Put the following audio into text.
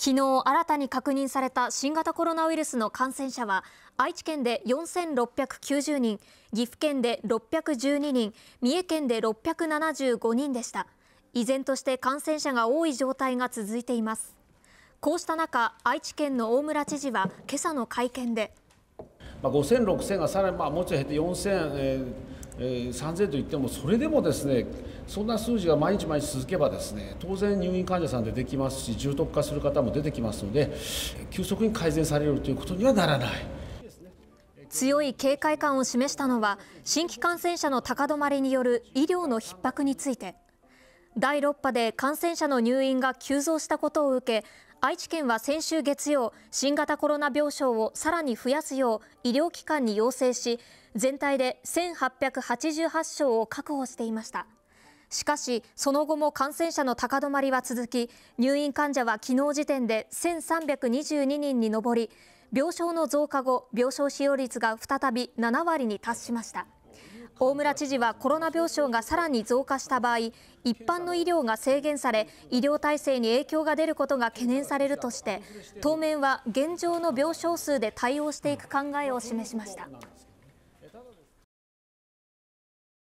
昨日新たに確認された新型コロナウイルスの感染者は愛知県で4690人岐阜県で612人三重県で675人でした依然として感染者が多い状態が続いていますこうした中愛知県の大村知事は今朝の会見で5000、6000がさらに、もうちょい減って4000、えーえー、3000といってもそれでもですねそんな数字が毎日毎日続けばですね当然入院患者さんでできますし重篤化する方も出てきますので急速に改善されるということにはならない強い警戒感を示したのは新規感染者の高止まりによる医療の逼迫について。第6波で感染者の入院が急増したことを受け愛知県は先週月曜新型コロナ病床をさらに増やすよう医療機関に要請し全体で1888床を確保していましたしかしその後も感染者の高止まりは続き入院患者は昨日時点で1322人に上り病床の増加後病床使用率が再び7割に達しました大村知事はコロナ病床がさらに増加した場合一般の医療が制限され医療体制に影響が出ることが懸念されるとして当面は現状の病床数で対応していく考えを示しました。